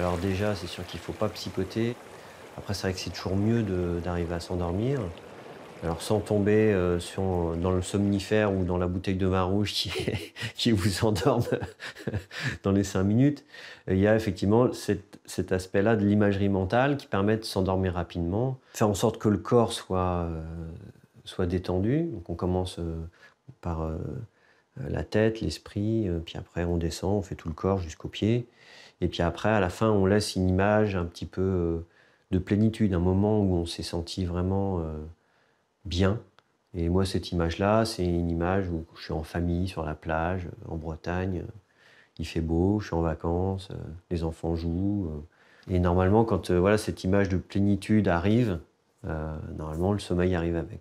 Alors déjà, c'est sûr qu'il ne faut pas psychoter. Après, c'est vrai que c'est toujours mieux d'arriver à s'endormir. Alors sans tomber euh, dans le somnifère ou dans la bouteille de vin rouge qui, qui vous endorme dans les cinq minutes, euh, il y a effectivement cet, aspect-là de l'imagerie mentale qui permet de s'endormir rapidement, faire en sorte que le corps soit, euh, soit détendu. Donc on commence par la tête, l'esprit, puis après on descend, on fait tout le corps jusqu'aux pieds. Et puis après, à la fin, on laisse une image un petit peu euh, de plénitude, un moment où on s'est senti vraiment euh, bien. Et moi, cette image-là, c'est une image où je suis en famille, sur la plage, en Bretagne. Il fait beau, je suis en vacances, euh, les enfants jouent. Et normalement, quand voilà, cette image de plénitude arrive, normalement, le sommeil arrive avec.